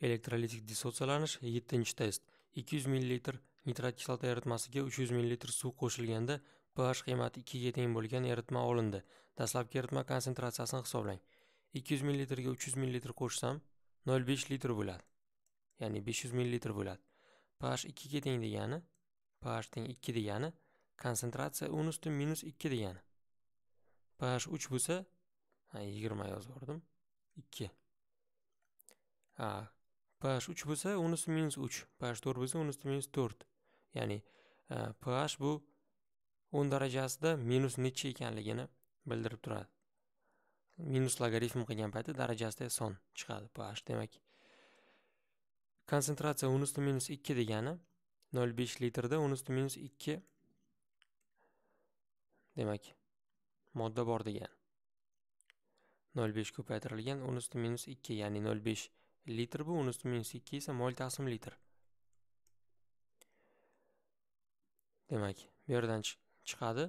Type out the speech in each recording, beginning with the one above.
elektrolitik dissotsialanish 7 test 200 ml nitrat kislota eritmasiga 300 ml suv qo'shilganda ph qiymati 2 ga teng bo'lgan eritma olindi dastlabki eritma konsentratsiyasini hisoblang 200 ml ga 300 ml qo'shsam 0,5 litr bo'ladi ya'ni 500 ml bo'ladi ph 2 ga teng degani ph teng 2 degani konsentratsiya 10 usti minus 2 degani ph 3 bo'lsa 20 yozib yubordim 2 ha ph 3 bo'lsa unisi minus 3 ph 4 bo'lsa unisi minus 4 ya'ni e, ph bu 10 darajasida minus necha ekanligini bildirib turadi minus logaritm qilgan payti darajasida son chiqadi ph demak konsentratsiya 10 minus 2 degani 0,5 litrda 10 minus 2 demak modda bor degan. 0,5 ko'paytirilgan 10 minus 2 ya'ni 0,5 литр бы у нас минус 2 esa mol taqsim litr demak bu yerdan chiqadi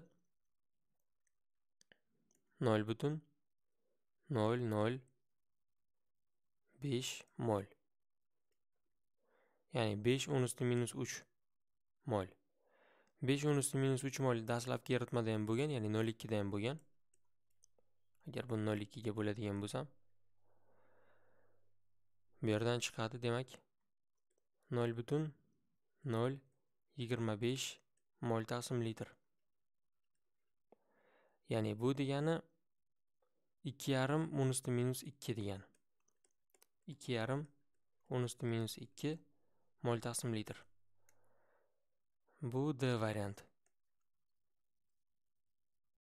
0. butun nol 5 mol ya'ni 5 o'n usti minus 3 mol 5 o'n usti minus uch mol dastlabki eritmada ham bo'lgan ya'ni nol ikkida ham bo'lgan agar buni nol ikkiga bo'ladigan bo'lsam bu yerdan chiqadi demak nol butun nol mol taqsim litr ya'ni bu degani ikki yarim o'n usti minus ikki degani ikki yarim o'n usti minus ikki mol taqsim litr bu d varianti